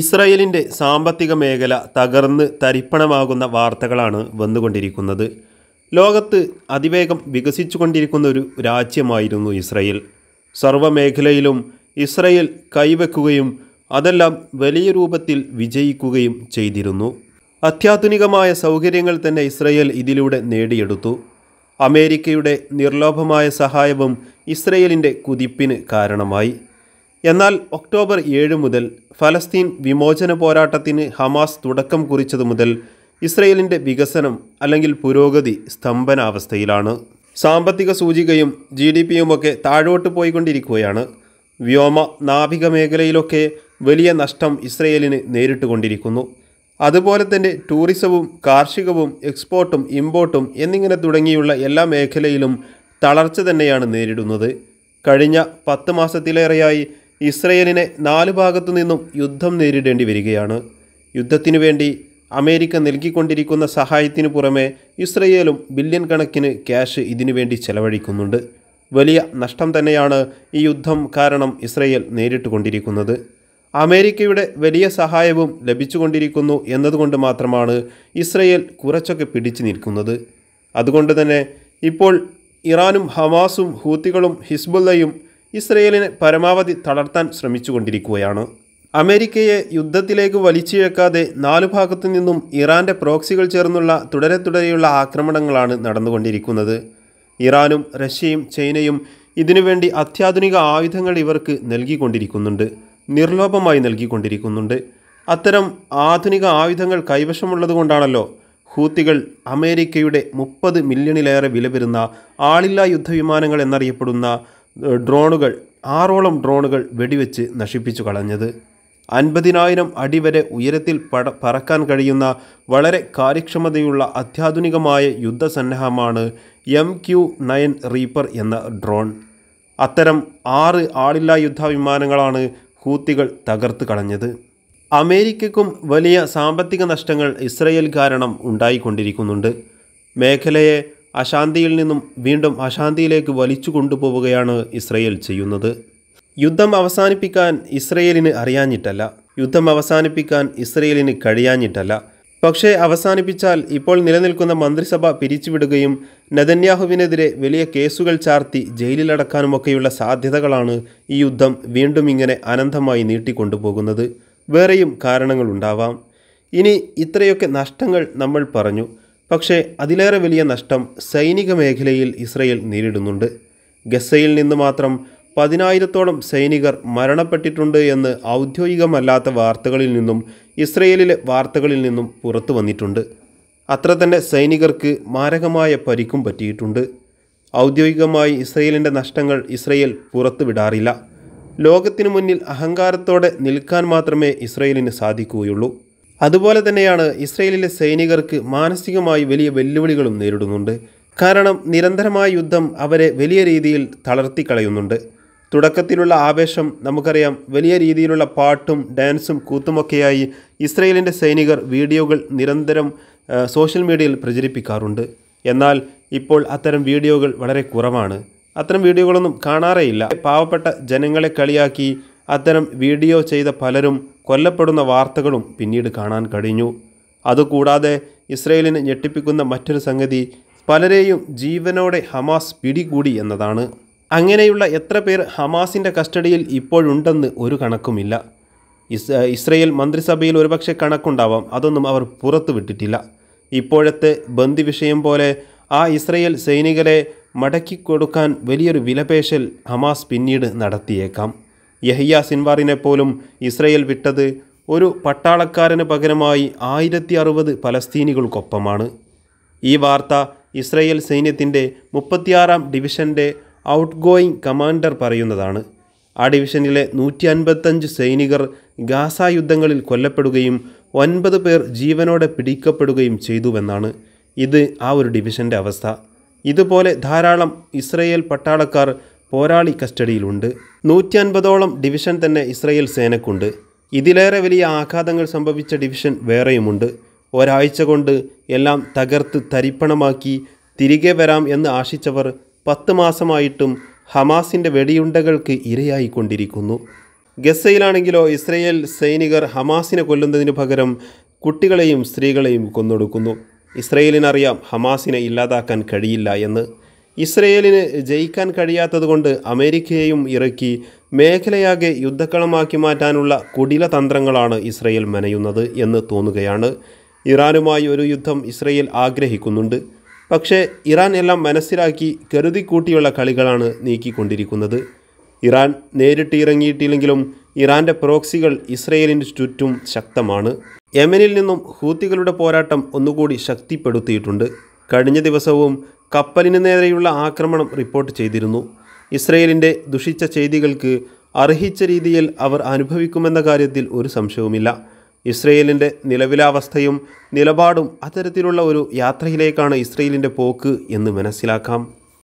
ഇസ്രയേലിൻ്റെ സാമ്പത്തിക മേഖല തകർന്ന് തരിപ്പണമാകുന്ന വാർത്തകളാണ് വന്നുകൊണ്ടിരിക്കുന്നത് ലോകത്ത് അതിവേഗം വികസിച്ചുകൊണ്ടിരിക്കുന്ന ഒരു രാജ്യമായിരുന്നു ഇസ്രയേൽ സർവമേഖലയിലും ഇസ്രയേൽ കൈവെക്കുകയും അതെല്ലാം വലിയ രൂപത്തിൽ വിജയിക്കുകയും ചെയ്തിരുന്നു അത്യാധുനികമായ സൗകര്യങ്ങൾ തന്നെ ഇസ്രയേൽ ഇതിലൂടെ നേടിയെടുത്തു അമേരിക്കയുടെ നിർലോഭമായ സഹായവും ഇസ്രയേലിൻ്റെ കുതിപ്പിന് കാരണമായി എന്നാൽ ഒക്ടോബർ ഏഴ് മുതൽ ഫലസ്തീൻ വിമോചന പോരാട്ടത്തിന് ഹമാസ് തുടക്കം കുറിച്ചതു മുതൽ ഇസ്രയേലിൻ്റെ വികസനം അല്ലെങ്കിൽ പുരോഗതി സ്തംഭനാവസ്ഥയിലാണ് സാമ്പത്തിക സൂചികയും ജി ഡി പിയുമൊക്കെ താഴോട്ട് പോയിക്കൊണ്ടിരിക്കുകയാണ് വ്യോമ നാവിക മേഖലയിലൊക്കെ വലിയ നഷ്ടം ഇസ്രയേലിന് നേരിട്ടുകൊണ്ടിരിക്കുന്നു അതുപോലെ തന്നെ ടൂറിസവും കാർഷികവും എക്സ്പോർട്ടും ഇമ്പോർട്ടും എന്നിങ്ങനെ തുടങ്ങിയുള്ള എല്ലാ മേഖലയിലും തളർച്ച തന്നെയാണ് നേരിടുന്നത് കഴിഞ്ഞ പത്ത് മാസത്തിലേറെയായി ഇസ്രയേലിനെ നാലു ഭാഗത്തു നിന്നും യുദ്ധം നേരിടേണ്ടി വരികയാണ് യുദ്ധത്തിനു വേണ്ടി അമേരിക്ക നൽകിക്കൊണ്ടിരിക്കുന്ന സഹായത്തിനു പുറമെ ഇസ്രയേലും ബില്യൺ കണക്കിന് ക്യാഷ് ഇതിനു വേണ്ടി ചെലവഴിക്കുന്നുണ്ട് വലിയ നഷ്ടം തന്നെയാണ് ഈ യുദ്ധം കാരണം ഇസ്രയേൽ നേരിട്ടുകൊണ്ടിരിക്കുന്നത് അമേരിക്കയുടെ വലിയ സഹായവും ലഭിച്ചുകൊണ്ടിരിക്കുന്നു എന്നതുകൊണ്ട് മാത്രമാണ് ഇസ്രയേൽ കുറച്ചൊക്കെ പിടിച്ചു നിൽക്കുന്നത് അതുകൊണ്ട് തന്നെ ഇപ്പോൾ ഇറാനും ഹമാസും ഹൂത്തികളും ഹിസ്ബുല്ലയും ഇസ്രയേലിനെ പരമാവധി തളർത്താൻ ശ്രമിച്ചുകൊണ്ടിരിക്കുകയാണ് അമേരിക്കയെ യുദ്ധത്തിലേക്ക് വലിച്ചിഴക്കാതെ നാലു ഭാഗത്തു നിന്നും ഇറാൻ്റെ പ്രോക്സികൾ ചേർന്നുള്ള തുടരെ തുടരെയുള്ള ആക്രമണങ്ങളാണ് നടന്നുകൊണ്ടിരിക്കുന്നത് ഇറാനും റഷ്യയും ചൈനയും ഇതിനുവേണ്ടി അത്യാധുനിക ആയുധങ്ങൾ ഇവർക്ക് നൽകിക്കൊണ്ടിരിക്കുന്നുണ്ട് നിർലോഭമായി നൽകിക്കൊണ്ടിരിക്കുന്നുണ്ട് അത്തരം ആധുനിക ആയുധങ്ങൾ കൈവശമുള്ളതുകൊണ്ടാണല്ലോ ഹൂത്തികൾ അമേരിക്കയുടെ മുപ്പത് മില്യണിലേറെ വില വരുന്ന ആളില്ലാ യുദ്ധവിമാനങ്ങൾ എന്നറിയപ്പെടുന്ന ഡ്രോണുകൾ ആറോളം ഡ്രോണുകൾ വെടിവെച്ച് നശിപ്പിച്ചു കളഞ്ഞത് അൻപതിനായിരം അടി വരെ ഉയരത്തിൽ പട പറക്കാൻ കഴിയുന്ന വളരെ കാര്യക്ഷമതയുള്ള അത്യാധുനികമായ യുദ്ധസന്നാഹമാണ് എം ക്യു നയൻ റീപ്പർ എന്ന ഡ്രോൺ അത്തരം ആറ് ആളില്ലാ യുദ്ധവിമാനങ്ങളാണ് ഹൂത്തികൾ തകർത്ത് കളഞ്ഞത് അമേരിക്കയ്ക്കും വലിയ സാമ്പത്തിക നഷ്ടങ്ങൾ ഇസ്രയേൽ കാരണം ഉണ്ടായിക്കൊണ്ടിരിക്കുന്നുണ്ട് മേഖലയെ അശാന്തിയിൽ നിന്നും വീണ്ടും അശാന്തിയിലേക്ക് വലിച്ചു കൊണ്ടുപോവുകയാണ് ഇസ്രയേൽ ചെയ്യുന്നത് യുദ്ധം അവസാനിപ്പിക്കാൻ ഇസ്രയേലിന് അറിയാഞ്ഞിട്ടല്ല യുദ്ധം അവസാനിപ്പിക്കാൻ ഇസ്രയേലിന് കഴിയാഞ്ഞിട്ടല്ല പക്ഷേ അവസാനിപ്പിച്ചാൽ ഇപ്പോൾ നിലനിൽക്കുന്ന മന്ത്രിസഭ പിരിച്ചുവിടുകയും നദന്യാഹുവിനെതിരെ വലിയ കേസുകൾ ചാർത്തി ജയിലിലടക്കാനുമൊക്കെയുള്ള സാധ്യതകളാണ് ഈ യുദ്ധം വീണ്ടും ഇങ്ങനെ അനന്തമായി നീട്ടിക്കൊണ്ടുപോകുന്നത് വേറെയും കാരണങ്ങളുണ്ടാവാം ഇനി ഇത്രയൊക്കെ നഷ്ടങ്ങൾ നമ്മൾ പറഞ്ഞു പക്ഷേ അതിലേറെ വലിയ നഷ്ടം സൈനിക മേഖലയിൽ ഇസ്രയേൽ നേരിടുന്നുണ്ട് ഗസയിൽ നിന്ന് മാത്രം പതിനായിരത്തോളം സൈനികർ മരണപ്പെട്ടിട്ടുണ്ട് എന്ന് ഔദ്യോഗികമല്ലാത്ത വാർത്തകളിൽ നിന്നും ഇസ്രയേലിലെ വാർത്തകളിൽ നിന്നും പുറത്തു വന്നിട്ടുണ്ട് അത്ര തന്നെ സൈനികർക്ക് മാരകമായ പരിക്കും പറ്റിയിട്ടുണ്ട് ഔദ്യോഗികമായി ഇസ്രയേലിൻ്റെ നഷ്ടങ്ങൾ ഇസ്രയേൽ പുറത്തുവിടാറില്ല ലോകത്തിനു മുന്നിൽ അഹങ്കാരത്തോടെ നിൽക്കാൻ മാത്രമേ ഇസ്രയേലിന് സാധിക്കുകയുള്ളൂ അതുപോലെ തന്നെയാണ് ഇസ്രയേലിലെ സൈനികർക്ക് മാനസികമായി വലിയ വെല്ലുവിളികളും നേരിടുന്നുണ്ട് കാരണം നിരന്തരമായ യുദ്ധം അവരെ വലിയ രീതിയിൽ തളർത്തിക്കളയുന്നുണ്ട് തുടക്കത്തിലുള്ള ആവേശം നമുക്കറിയാം വലിയ രീതിയിലുള്ള പാട്ടും ഡാൻസും കൂത്തുമൊക്കെയായി ഇസ്രയേലിൻ്റെ സൈനികർ വീഡിയോകൾ നിരന്തരം സോഷ്യൽ മീഡിയയിൽ പ്രചരിപ്പിക്കാറുണ്ട് എന്നാൽ ഇപ്പോൾ അത്തരം വീഡിയോകൾ വളരെ കുറവാണ് അത്തരം വീഡിയോകളൊന്നും കാണാറേയില്ല പാവപ്പെട്ട ജനങ്ങളെ കളിയാക്കി അത്തരം വീഡിയോ ചെയ്ത പലരും കൊല്ലപ്പെടുന്ന വാർത്തകളും പിന്നീട് കാണാൻ കഴിഞ്ഞു അതുകൂടാതെ ഇസ്രയേലിനെ ഞെട്ടിപ്പിക്കുന്ന മറ്റൊരു സംഗതി പലരെയും ജീവനോടെ ഹമാസ് പിടികൂടി എന്നതാണ് അങ്ങനെയുള്ള എത്ര പേർ ഹമാസിൻ്റെ കസ്റ്റഡിയിൽ ഇപ്പോഴുണ്ടെന്ന് ഒരു കണക്കുമില്ല ഇസ് ഇസ്രയേൽ മന്ത്രിസഭയിൽ ഒരുപക്ഷെ കണക്കുണ്ടാവാം അതൊന്നും അവർ പുറത്തു വിട്ടിട്ടില്ല ഇപ്പോഴത്തെ ബന്ദി വിഷയം പോലെ ആ ഇസ്രയേൽ സൈനികരെ മടക്കിക്കൊടുക്കാൻ വലിയൊരു വിലപേശൽ ഹമാസ് പിന്നീട് നടത്തിയേക്കാം യഹിയ സിൻവാറിനെ പോലും ഇസ്രയേൽ വിട്ടത് ഒരു പട്ടാളക്കാരന് പകരമായി ആയിരത്തി അറുപത് പലസ്തീനികൾക്കൊപ്പമാണ് ഈ വാർത്ത ഇസ്രയേൽ സൈന്യത്തിൻ്റെ മുപ്പത്തിയാറാം ഡിവിഷൻ്റെ ഗോയിങ് കമാൻഡർ പറയുന്നതാണ് ആ ഡിവിഷനിലെ നൂറ്റി അൻപത്തഞ്ച് സൈനികർ ഗാസ യുദ്ധങ്ങളിൽ കൊല്ലപ്പെടുകയും ഒൻപത് പേർ ജീവനോടെ പിടിക്കപ്പെടുകയും ചെയ്തുവെന്നാണ് ഇത് ആ ഒരു ഡിവിഷൻ്റെ അവസ്ഥ ഇതുപോലെ ധാരാളം ഇസ്രയേൽ പട്ടാളക്കാർ പോരാളി കസ്റ്റഡിയിലുണ്ട് നൂറ്റി അൻപതോളം ഡിവിഷൻ തന്നെ ഇസ്രയേൽ സേനക്കുണ്ട് ഇതിലേറെ വലിയ ആഘാതങ്ങൾ സംഭവിച്ച ഡിവിഷൻ വേറെയുമുണ്ട് ഒരാഴ്ച കൊണ്ട് എല്ലാം തകർത്ത് തരിപ്പണമാക്കി തിരികെ വരാം എന്ന് ആശിച്ചവർ പത്ത് മാസമായിട്ടും ഹമാസിൻ്റെ വെടിയുണ്ടകൾക്ക് ഇരയായിക്കൊണ്ടിരിക്കുന്നു ഗസയിലാണെങ്കിലോ ഇസ്രയേൽ സൈനികർ ഹമാസിനെ കൊല്ലുന്നതിന് പകരം കുട്ടികളെയും സ്ത്രീകളെയും കൊന്നൊടുക്കുന്നു ഇസ്രയേലിനറിയാം ഹമാസിനെ ഇല്ലാതാക്കാൻ കഴിയില്ല എന്ന് ഇസ്രയേലിന് ജയിക്കാൻ കഴിയാത്തതുകൊണ്ട് അമേരിക്കയെയും ഇറക്കി മേഖലയാകെ യുദ്ധക്കളമാക്കി മാറ്റാനുള്ള കുടില തന്ത്രങ്ങളാണ് ഇസ്രയേൽ മെനയുന്നത് എന്ന് തോന്നുകയാണ് ഇറാനുമായി ഒരു യുദ്ധം ഇസ്രയേൽ ആഗ്രഹിക്കുന്നുണ്ട് പക്ഷേ ഇറാൻ എല്ലാം മനസ്സിലാക്കി കരുതിക്കൂട്ടിയുള്ള കളികളാണ് നീക്കിക്കൊണ്ടിരിക്കുന്നത് ഇറാൻ നേരിട്ട് ഇറങ്ങിയിട്ടില്ലെങ്കിലും ഇറാൻ്റെ പ്രോക്സികൾ ഇസ്രയേലിന് ചുറ്റും ശക്തമാണ് യമനിൽ നിന്നും ഹൂത്തികളുടെ പോരാട്ടം ഒന്നുകൂടി ശക്തിപ്പെടുത്തിയിട്ടുണ്ട് കഴിഞ്ഞ ദിവസവും കപ്പലിന് നേരെയുള്ള ആക്രമണം റിപ്പോർട്ട് ചെയ്തിരുന്നു ഇസ്രയേലിൻ്റെ ദുഷിച്ച ചെയ്തികൾക്ക് അർഹിച്ച രീതിയിൽ അവർ അനുഭവിക്കുമെന്ന കാര്യത്തിൽ ഒരു സംശയവുമില്ല ഇസ്രയേലിൻ്റെ നിലവിലെ അവസ്ഥയും നിലപാടും അത്തരത്തിലുള്ള ഒരു യാത്രയിലേക്കാണ് ഇസ്രയേലിൻ്റെ പോക്ക് എന്ന് മനസ്സിലാക്കാം